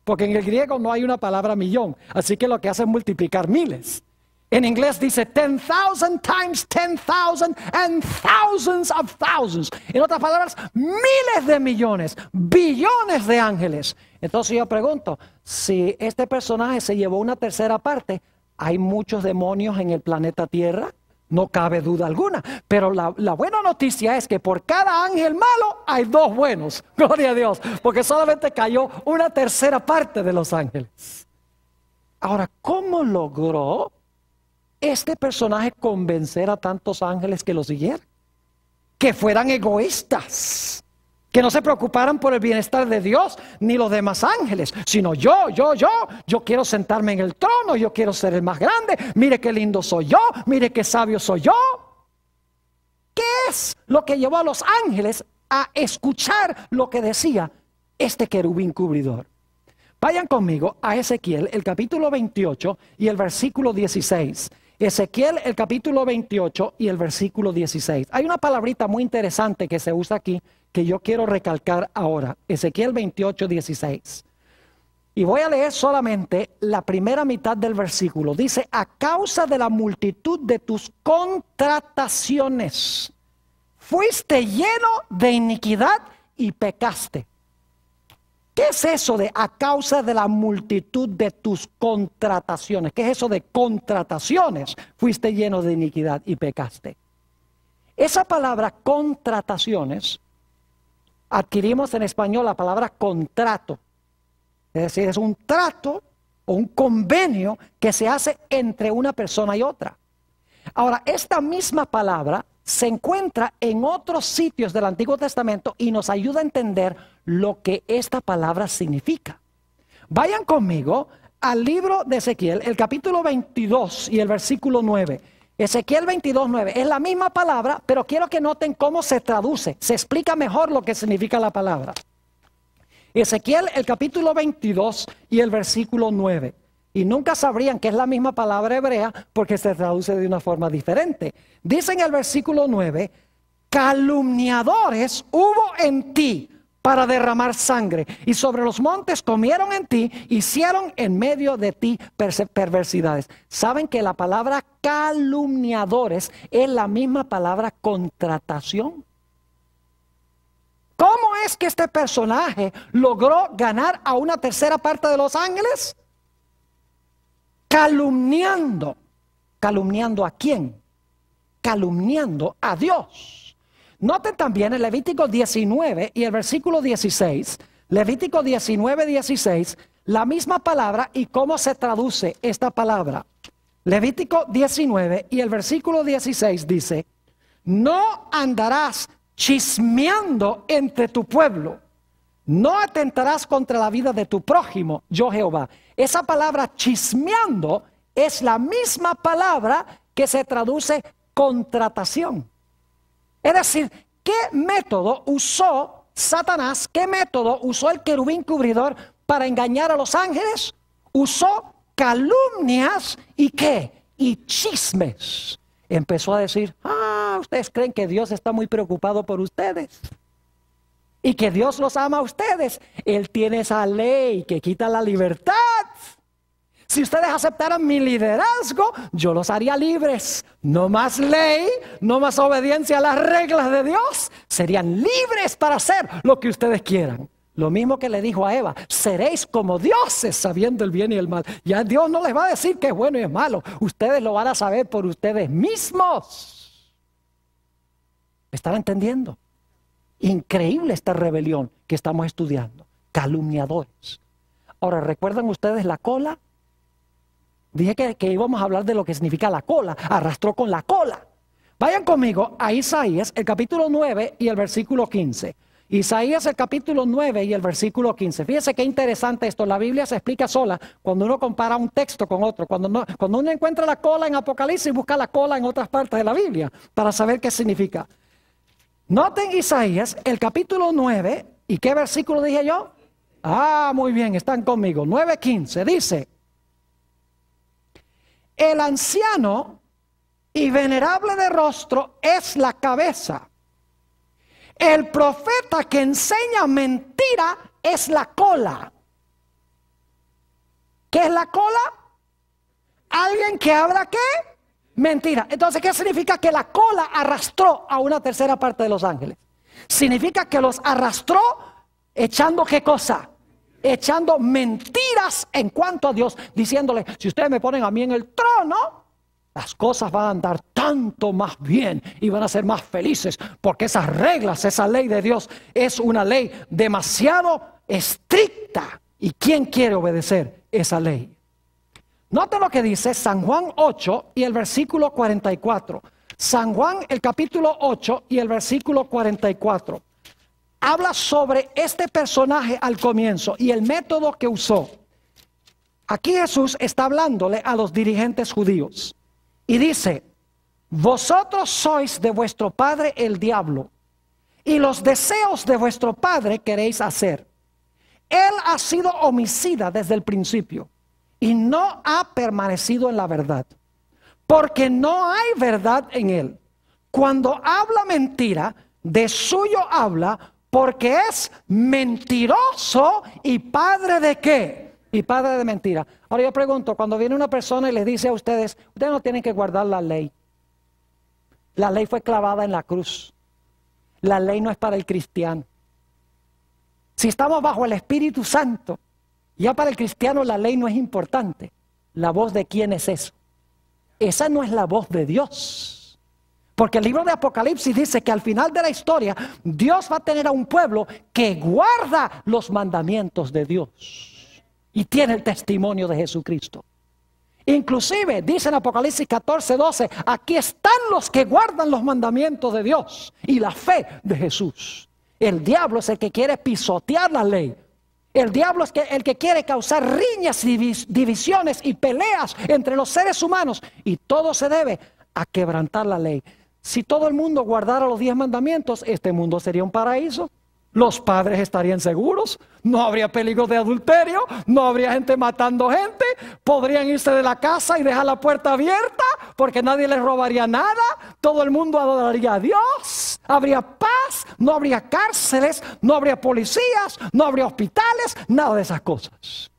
porque en el griego no hay una palabra millón, así que lo que hace es multiplicar miles. En inglés dice ten thousand times ten thousand and thousands of thousands. En otras palabras, miles de millones, billones de ángeles. Entonces yo pregunto, si este personaje se llevó una tercera parte, ¿hay muchos demonios en el planeta Tierra? No cabe duda alguna. Pero la, buena noticia es que por cada ángel malo hay dos buenos. Gloria a Dios. Porque solamente cayó una tercera parte de los ángeles. Ahora, ¿cómo logró este personaje convencer a tantos ángeles que lo siguieran? Que fueran egoístas. Que no se preocuparan por el bienestar de Dios ni los demás ángeles, sino yo, yo, yo. Yo quiero sentarme en el trono, yo quiero ser el más grande. Mire qué lindo soy yo, mire qué sabio soy yo. ¿Qué es lo que llevó a los ángeles a escuchar lo que decía este querubín cubridor? Vayan conmigo a Ezequiel, el capítulo 28 y el versículo 16. Ezequiel el capítulo 28 y el versículo 16. Hay una palabrita muy interesante que se usa aquí que yo quiero recalcar ahora. Ezequiel 28, 16. Y voy a leer solamente la primera mitad del versículo. Dice, a causa de la multitud de tus contrataciones, fuiste lleno de iniquidad y pecaste. ¿Qué es eso de a causa de la multitud de tus contrataciones? ¿Qué es eso de contrataciones? Fuiste lleno de iniquidad y pecaste. Esa palabra contrataciones, adquirimos en español la palabra contrato. Es decir, es un trato o un convenio que se hace entre una persona y otra. Ahora, esta misma palabra se encuentra en otros sitios del Antiguo Testamento y nos ayuda a entender lo que esta palabra significa. Vayan conmigo al libro de Ezequiel, el capítulo 22 y el versículo 9. Ezequiel 22, 9. Es la misma palabra, pero quiero que noten cómo se traduce. Se explica mejor lo que significa la palabra. Ezequiel, el capítulo 22 y el versículo 9 y nunca sabrían que es la misma palabra hebrea porque se traduce de una forma diferente. Dice en el versículo 9, calumniadores hubo en ti para derramar sangre y sobre los montes comieron en ti, hicieron en medio de ti perversidades. Saben que la palabra calumniadores es la misma palabra contratación. ¿Cómo es que este personaje logró ganar a una tercera parte de los ángeles? calumniando. ¿Calumniando a quién? Calumniando a Dios. Noten también el Levítico 19 y el versículo 16. Levítico 19, 16, la misma palabra y cómo se traduce esta palabra. Levítico 19 y el versículo 16 dice, no andarás chismeando entre tu pueblo, no atentarás contra la vida de tu prójimo, yo Jehová. Esa palabra chismeando es la misma palabra que se traduce contratación. Es decir, ¿qué método usó Satanás? ¿Qué método usó el querubín cubridor para engañar a los ángeles? Usó calumnias y qué? Y chismes. Empezó a decir, ah, ustedes creen que Dios está muy preocupado por ustedes y que Dios los ama a ustedes. Él tiene esa ley que quita la libertad. Si ustedes aceptaran mi liderazgo, yo los haría libres. No más ley, no más obediencia a las reglas de Dios. Serían libres para hacer lo que ustedes quieran. Lo mismo que le dijo a Eva, seréis como dioses sabiendo el bien y el mal. Ya Dios no les va a decir que es bueno y es malo. Ustedes lo van a saber por ustedes mismos. ¿Me están entendiendo? Increíble esta rebelión que estamos estudiando. Calumniadores. Ahora, ¿recuerdan ustedes la cola? Dije que, íbamos a hablar de lo que significa la cola. Arrastró con la cola. Vayan conmigo a Isaías, el capítulo 9 y el versículo 15. Isaías, el capítulo 9 y el versículo 15. Fíjense qué interesante esto. La Biblia se explica sola cuando uno compara un texto con otro. Cuando, cuando uno encuentra la cola en Apocalipsis, busca la cola en otras partes de la Biblia para saber qué significa. Noten Isaías, el capítulo 9, ¿y qué versículo dije yo? Ah, muy bien, están conmigo. 9.15 dice, el anciano y venerable de rostro es la cabeza. El profeta que enseña mentira es la cola. ¿Qué es la cola? Alguien que habla qué? Mentira. Entonces, ¿qué significa que la cola arrastró a una tercera parte de los ángeles? Significa que los arrastró echando qué cosa? Echando mentiras en cuanto a Dios, diciéndole, si ustedes me ponen a mí en el trono, las cosas van a andar tanto más bien y van a ser más felices, porque esas reglas, esa ley de Dios es una ley demasiado estricta. ¿Y quién quiere obedecer esa ley? Nota lo que dice San Juan 8 y el versículo 44. San Juan el capítulo 8 y el versículo 44. Habla sobre este personaje al comienzo y el método que usó. Aquí Jesús está hablándole a los dirigentes judíos y dice, vosotros sois de vuestro padre el diablo y los deseos de vuestro padre queréis hacer. Él ha sido homicida desde el principio y no ha permanecido en la verdad, porque no hay verdad en él. Cuando habla mentira, de suyo habla, porque es mentiroso y padre de qué? Y padre de mentira. Ahora yo pregunto, cuando viene una persona y le dice a ustedes, ustedes no tienen que guardar la ley. La ley fue clavada en la cruz. La ley no es para el cristiano. Si estamos bajo el Espíritu Santo, ya para el cristiano la ley no es importante. ¿La voz de quién es eso? Esa no es la voz de Dios. Porque el libro de Apocalipsis dice que al final de la historia Dios va a tener a un pueblo que guarda los mandamientos de Dios y tiene el testimonio de Jesucristo. Inclusive dice en Apocalipsis 14, 12, aquí están los que guardan los mandamientos de Dios y la fe de Jesús. El diablo es el que quiere pisotear la ley, el diablo es el que quiere causar riñas, divisiones y peleas entre los seres humanos. Y todo se debe a quebrantar la ley. Si todo el mundo guardara los diez mandamientos, este mundo sería un paraíso los padres estarían seguros, no habría peligro de adulterio, no habría gente matando gente, podrían irse de la casa y dejar la puerta abierta porque nadie les robaría nada, todo el mundo adoraría a Dios, habría paz, no habría cárceles, no habría policías, no habría hospitales, nada de esas cosas.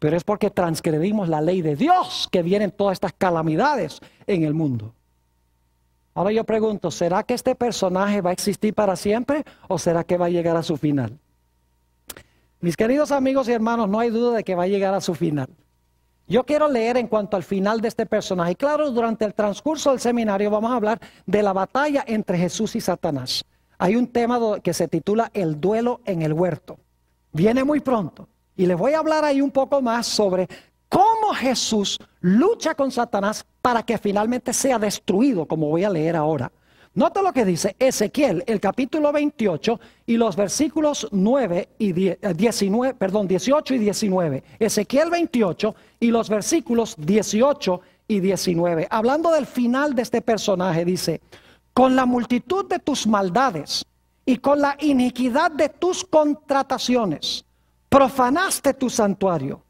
Pero es porque transgredimos la ley de Dios que vienen todas estas calamidades en el mundo. Ahora yo pregunto, ¿será que este personaje va a existir para siempre o será que va a llegar a su final? Mis queridos amigos y hermanos, no hay duda de que va a llegar a su final. Yo quiero leer en cuanto al final de este personaje. Claro, durante el transcurso del seminario vamos a hablar de la batalla entre Jesús y Satanás. Hay un tema que se titula El duelo en el huerto. Viene muy pronto. Y les voy a hablar ahí un poco más sobre Jesús lucha con Satanás para que finalmente sea destruido, como voy a leer ahora. Nota lo que dice Ezequiel, el capítulo 28 y los versículos 9 y 19, eh, perdón, 18 y 19. Ezequiel 28 y los versículos 18 y 19. Hablando del final de este personaje, dice, con la multitud de tus maldades y con la iniquidad de tus contrataciones, profanaste tu santuario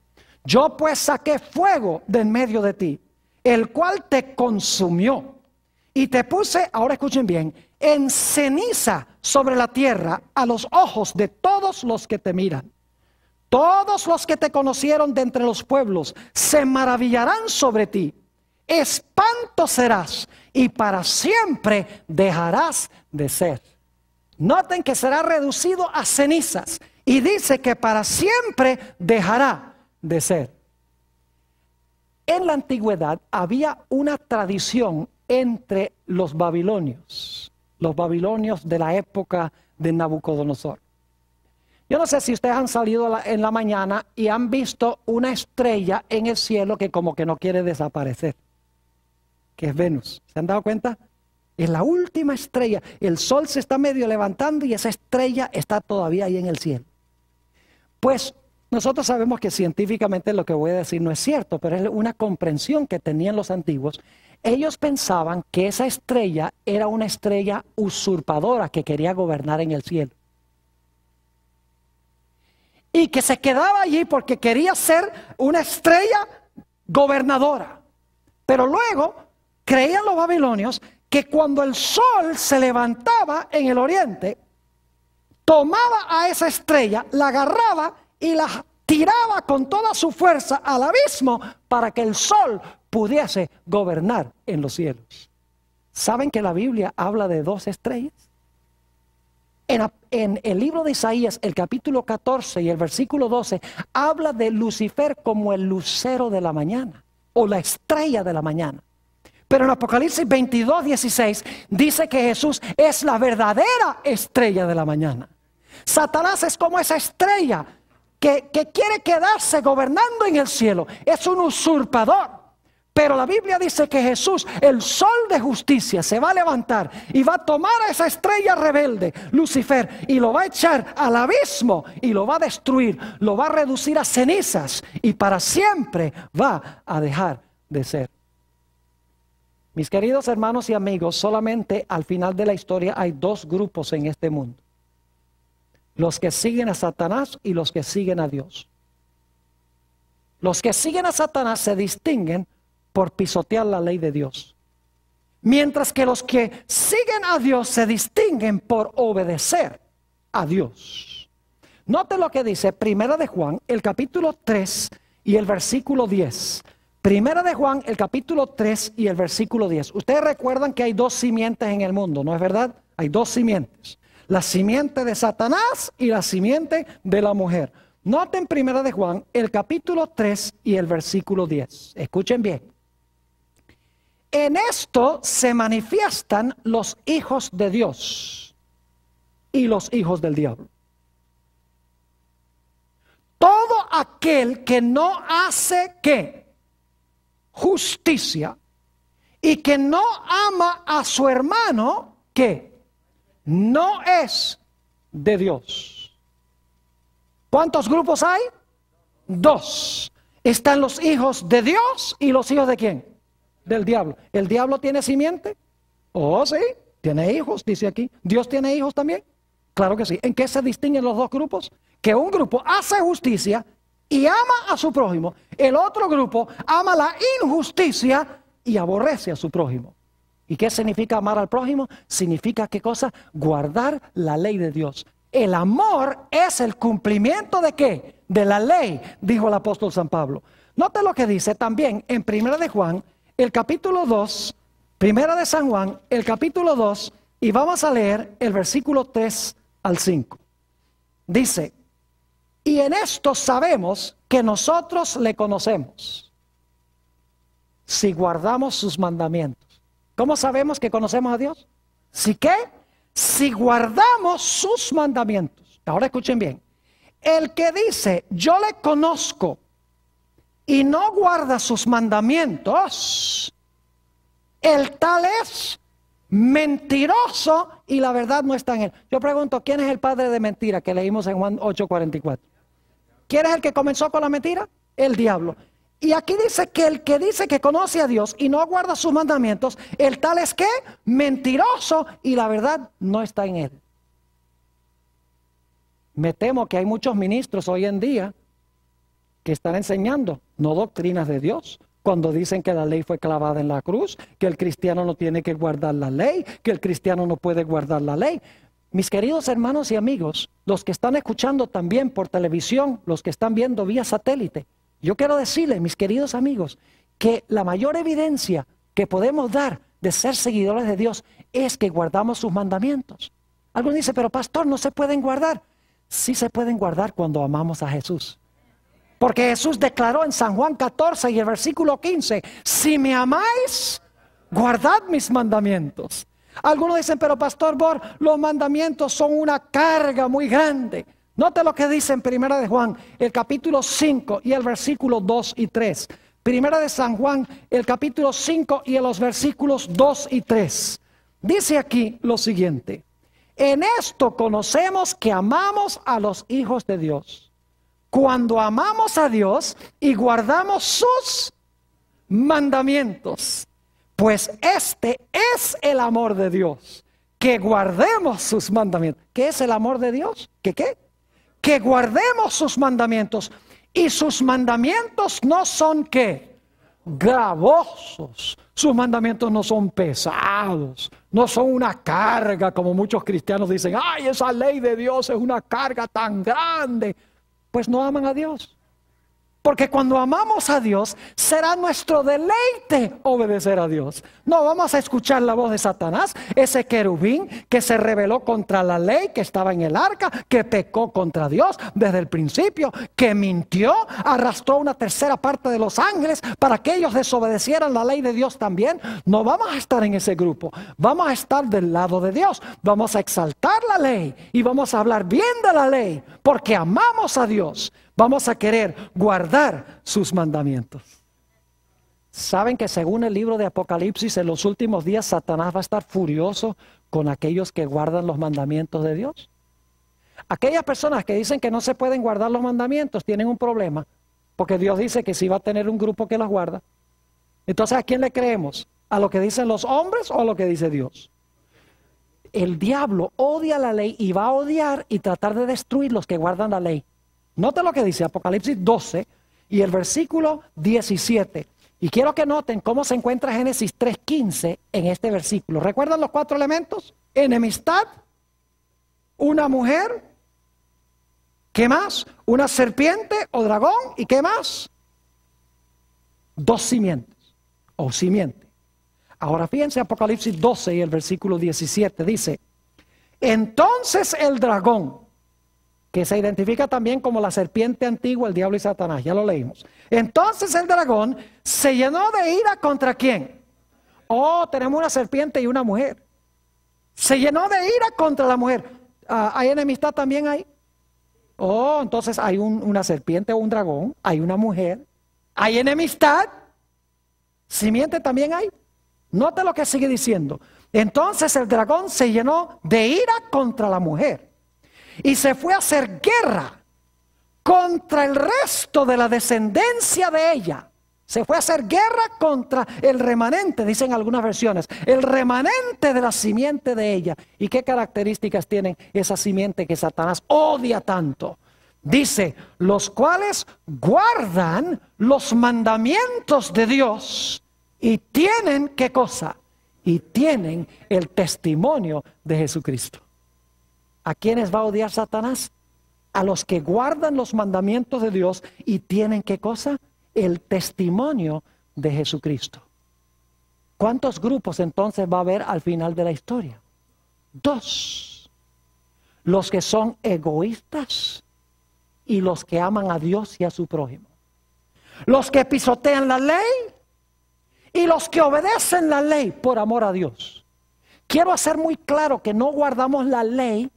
yo pues saqué fuego de en medio de ti, el cual te consumió. Y te puse, ahora escuchen bien, en ceniza sobre la tierra a los ojos de todos los que te miran. Todos los que te conocieron de entre los pueblos se maravillarán sobre ti. Espanto serás y para siempre dejarás de ser. Noten que será reducido a cenizas y dice que para siempre dejará de ser. En la antigüedad había una tradición entre los babilonios, los babilonios de la época de Nabucodonosor. Yo no sé si ustedes han salido en la mañana y han visto una estrella en el cielo que como que no quiere desaparecer, que es Venus. ¿Se han dado cuenta? Es la última estrella. El sol se está medio levantando y esa estrella está todavía ahí en el cielo. Pues nosotros sabemos que científicamente lo que voy a decir no es cierto, pero es una comprensión que tenían los antiguos. Ellos pensaban que esa estrella era una estrella usurpadora que quería gobernar en el cielo. Y que se quedaba allí porque quería ser una estrella gobernadora. Pero luego creían los babilonios que cuando el sol se levantaba en el oriente, tomaba a esa estrella, la agarraba y la tiraba con toda su fuerza al abismo para que el sol pudiese gobernar en los cielos. ¿Saben que la Biblia habla de dos estrellas? En, el libro de Isaías, el capítulo 14 y el versículo 12, habla de Lucifer como el lucero de la mañana o la estrella de la mañana. Pero en Apocalipsis 22, 16 dice que Jesús es la verdadera estrella de la mañana. Satanás es como esa estrella que, quiere quedarse gobernando en el cielo. Es un usurpador. Pero la Biblia dice que Jesús, el sol de justicia, se va a levantar y va a tomar a esa estrella rebelde, Lucifer, y lo va a echar al abismo y lo va a destruir, lo va a reducir a cenizas y para siempre va a dejar de ser. Mis queridos hermanos y amigos, solamente al final de la historia hay dos grupos en este mundo. Los que siguen a Satanás y los que siguen a Dios. Los que siguen a Satanás se distinguen por pisotear la ley de Dios. Mientras que los que siguen a Dios se distinguen por obedecer a Dios. Note lo que dice Primera de Juan, el capítulo 3 y el versículo 10. Primera de Juan, el capítulo 3 y el versículo 10. Ustedes recuerdan que hay dos simientes en el mundo, ¿no es verdad? Hay dos simientes la simiente de Satanás y la simiente de la mujer. Noten primera de Juan, el capítulo 3 y el versículo 10. Escuchen bien. En esto se manifiestan los hijos de Dios y los hijos del diablo. Todo aquel que no hace que justicia y que no ama a su hermano, ¿qué? no es de Dios. ¿Cuántos grupos hay? Dos. Están los hijos de Dios y los hijos de quién? Del diablo. ¿El diablo tiene simiente? Oh, sí, tiene hijos, dice aquí. ¿Dios tiene hijos también? Claro que sí. ¿En qué se distinguen los dos grupos? Que un grupo hace justicia y ama a su prójimo. El otro grupo ama la injusticia y aborrece a su prójimo. ¿Y qué significa amar al prójimo? Significa qué cosa? Guardar la ley de Dios. El amor es el cumplimiento de qué? De la ley, dijo el apóstol San Pablo. Note lo que dice también en Primera de Juan, el capítulo 2, Primera de San Juan, el capítulo 2, y vamos a leer el versículo 3 al 5. Dice, y en esto sabemos que nosotros le conocemos, si guardamos sus mandamientos. ¿Cómo sabemos que conocemos a Dios? Si qué? Si guardamos sus mandamientos. Ahora escuchen bien. El que dice, yo le conozco y no guarda sus mandamientos, el tal es mentiroso y la verdad no está en él. Yo pregunto, ¿quién es el padre de mentira que leímos en Juan 8:44? ¿Quién es el que comenzó con la mentira? El diablo. Y aquí dice que el que dice que conoce a Dios y no guarda sus mandamientos, el tal es que mentiroso y la verdad no está en él. Me temo que hay muchos ministros hoy en día que están enseñando no doctrinas de Dios, cuando dicen que la ley fue clavada en la cruz, que el cristiano no tiene que guardar la ley, que el cristiano no puede guardar la ley. Mis queridos hermanos y amigos, los que están escuchando también por televisión, los que están viendo vía satélite, yo quiero decirles, mis queridos amigos, que la mayor evidencia que podemos dar de ser seguidores de Dios es que guardamos sus mandamientos. Algunos dicen, pero pastor, no se pueden guardar. Sí se pueden guardar cuando amamos a Jesús. Porque Jesús declaró en San Juan 14 y el versículo 15, si me amáis, guardad mis mandamientos. Algunos dicen, pero pastor los mandamientos son una carga muy grande. Note lo que dice en Primera de Juan, el capítulo 5 y el versículo 2 y 3. Primera de San Juan, el capítulo 5 y en los versículos 2 y 3. Dice aquí lo siguiente. En esto conocemos que amamos a los hijos de Dios. Cuando amamos a Dios y guardamos sus mandamientos. Pues este es el amor de Dios. Que guardemos sus mandamientos. ¿Qué es el amor de Dios? ¿Qué qué? que guardemos sus mandamientos. Y sus mandamientos no son qué? Gravosos. Sus mandamientos no son pesados, no son una carga, como muchos cristianos dicen, ay, esa ley de Dios es una carga tan grande. Pues no aman a Dios. Porque cuando amamos a Dios, será nuestro deleite obedecer a Dios. No vamos a escuchar la voz de Satanás, ese querubín que se rebeló contra la ley, que estaba en el arca, que pecó contra Dios desde el principio, que mintió, arrastró una tercera parte de los ángeles para que ellos desobedecieran la ley de Dios también. No vamos a estar en ese grupo, vamos a estar del lado de Dios, vamos a exaltar la ley y vamos a hablar bien de la ley, porque amamos a Dios. Vamos a querer guardar sus mandamientos. Saben que según el libro de Apocalipsis, en los últimos días Satanás va a estar furioso con aquellos que guardan los mandamientos de Dios. Aquellas personas que dicen que no se pueden guardar los mandamientos tienen un problema, porque Dios dice que sí va a tener un grupo que los guarda. Entonces, ¿a quién le creemos? ¿A lo que dicen los hombres o a lo que dice Dios? El diablo odia la ley y va a odiar y tratar de destruir los que guardan la ley. Noten lo que dice Apocalipsis 12 y el versículo 17. Y quiero que noten cómo se encuentra Génesis 3.15 en este versículo. ¿Recuerdan los cuatro elementos? Enemistad, una mujer, ¿qué más? Una serpiente o dragón y ¿qué más? Dos simientes o simiente. Ahora fíjense Apocalipsis 12 y el versículo 17 dice, entonces el dragón que se identifica también como la serpiente antigua, el diablo y Satanás, ya lo leímos. Entonces el dragón se llenó de ira contra quién? Oh, tenemos una serpiente y una mujer. Se llenó de ira contra la mujer. Ah, ¿Hay enemistad también ahí? Oh, entonces hay una serpiente o un dragón, hay una mujer, hay enemistad, simiente también hay. Note lo que sigue diciendo. Entonces el dragón se llenó de ira contra la mujer y se fue a hacer guerra contra el resto de la descendencia de ella. Se fue a hacer guerra contra el remanente, dicen algunas versiones, el remanente de la simiente de ella. ¿Y qué características tienen esa simiente que Satanás odia tanto? Dice, los cuales guardan los mandamientos de Dios y tienen qué cosa? Y tienen el testimonio de Jesucristo. ¿A quiénes va a odiar Satanás? A los que guardan los mandamientos de Dios y tienen qué cosa? El testimonio de Jesucristo. ¿Cuántos grupos entonces va a haber al final de la historia? Dos. Los que son egoístas y los que aman a Dios y a su prójimo. Los que pisotean la ley y los que obedecen la ley por amor a Dios. Quiero hacer muy claro que no guardamos la ley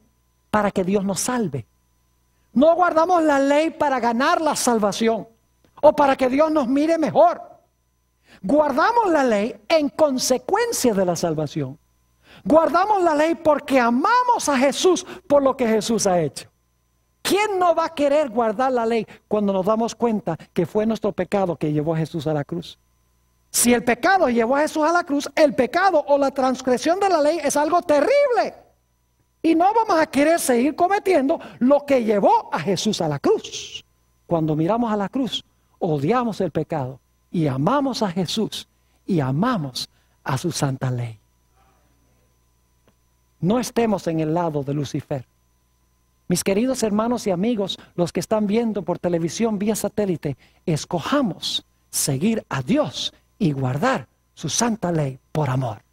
para que Dios nos salve. No guardamos la ley para ganar la salvación o para que Dios nos mire mejor. Guardamos la ley en consecuencia de la salvación. Guardamos la ley porque amamos a Jesús por lo que Jesús ha hecho. ¿Quién no va a querer guardar la ley cuando nos damos cuenta que fue nuestro pecado que llevó a Jesús a la cruz? Si el pecado llevó a Jesús a la cruz, el pecado o la transgresión de la ley es algo terrible. Y no vamos a querer seguir cometiendo lo que llevó a Jesús a la cruz. Cuando miramos a la cruz, odiamos el pecado y amamos a Jesús y amamos a su santa ley. No estemos en el lado de Lucifer. Mis queridos hermanos y amigos, los que están viendo por televisión vía satélite, escojamos seguir a Dios y guardar su santa ley por amor.